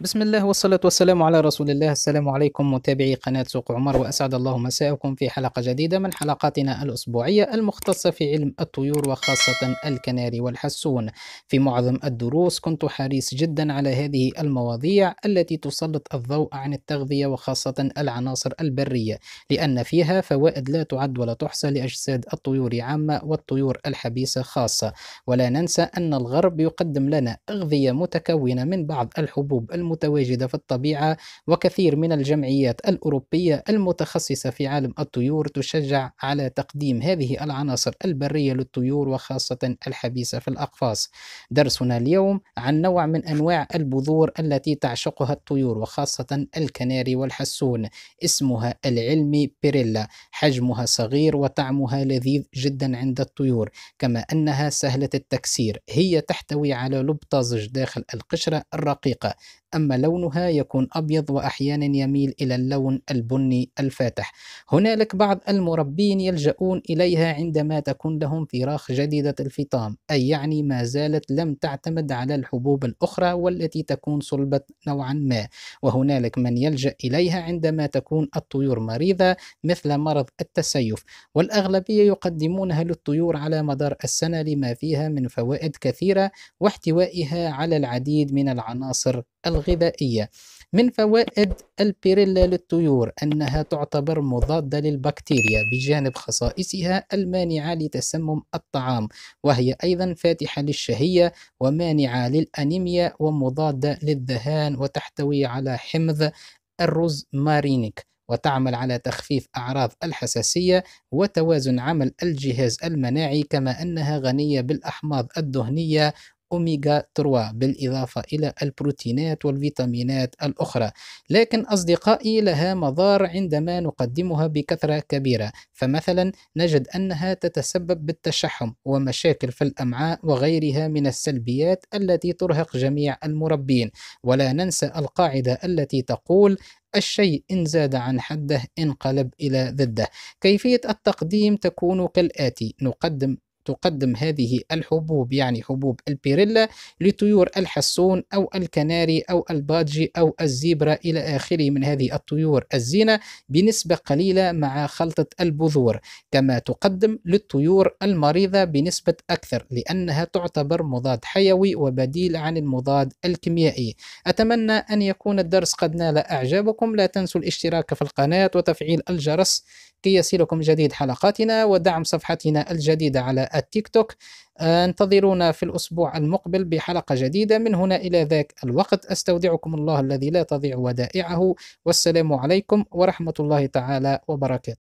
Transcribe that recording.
بسم الله والصلاة والسلام على رسول الله السلام عليكم متابعي قناة سوق عمر وأسعد الله مساءكم في حلقة جديدة من حلقاتنا الأسبوعية المختصة في علم الطيور وخاصة الكناري والحسون في معظم الدروس كنت حريص جدا على هذه المواضيع التي تسلط الضوء عن التغذية وخاصة العناصر البرية لأن فيها فوائد لا تعد ولا تحصى لأجساد الطيور عامة والطيور الحبيسة خاصة ولا ننسى أن الغرب يقدم لنا أغذية متكونة من بعض الحبوب الم المتواجدة في الطبيعة وكثير من الجمعيات الأوروبية المتخصصة في عالم الطيور تشجع على تقديم هذه العناصر البرية للطيور وخاصة الحبيسة في الأقفاص درسنا اليوم عن نوع من أنواع البذور التي تعشقها الطيور وخاصة الكناري والحسون اسمها العلمي بيريلا حجمها صغير وطعمها لذيذ جدا عند الطيور كما أنها سهلة التكسير هي تحتوي على لب طازج داخل القشرة الرقيقة أما لونها يكون أبيض وأحيانا يميل إلى اللون البني الفاتح هنالك بعض المربين يلجؤون إليها عندما تكون لهم فراخ جديدة الفطام أي يعني ما زالت لم تعتمد على الحبوب الأخرى والتي تكون صلبة نوعا ما وهنالك من يلجأ إليها عندما تكون الطيور مريضة مثل مرض التسيف والأغلبية يقدمونها للطيور على مدار السنة لما فيها من فوائد كثيرة واحتوائها على العديد من العناصر الغذائية من فوائد البيريلا للطيور أنها تعتبر مضادة للبكتيريا بجانب خصائصها المانعة لتسمم الطعام وهي أيضا فاتحة للشهية ومانعة للأنيميا ومضادة للذهان وتحتوي على حمض مارينيك وتعمل على تخفيف أعراض الحساسية وتوازن عمل الجهاز المناعي كما أنها غنية بالأحماض الدهنية أوميغا 3 بالإضافة إلى البروتينات والفيتامينات الأخرى لكن أصدقائي لها مضار عندما نقدمها بكثرة كبيرة فمثلا نجد أنها تتسبب بالتشحم ومشاكل في الأمعاء وغيرها من السلبيات التي ترهق جميع المربين ولا ننسى القاعدة التي تقول الشيء إن زاد عن حده انقلب إلى ضده. كيفية التقديم تكون كالآتي: نقدم تقدم هذه الحبوب يعني حبوب البيريلا لطيور الحسون أو الكناري أو البادجي أو الزيبرا إلى آخره من هذه الطيور الزينة بنسبة قليلة مع خلطة البذور كما تقدم للطيور المريضة بنسبة أكثر لأنها تعتبر مضاد حيوي وبديل عن المضاد الكيميائي أتمنى أن يكون الدرس قد نال أعجابكم لا تنسوا الاشتراك في القناة وتفعيل الجرس كي يصلكم جديد حلقاتنا ودعم صفحتنا الجديدة على التيك توك آه، انتظرونا في الأسبوع المقبل بحلقة جديدة من هنا إلى ذاك الوقت أستودعكم الله الذي لا تضيع ودائعه والسلام عليكم ورحمة الله تعالى وبركاته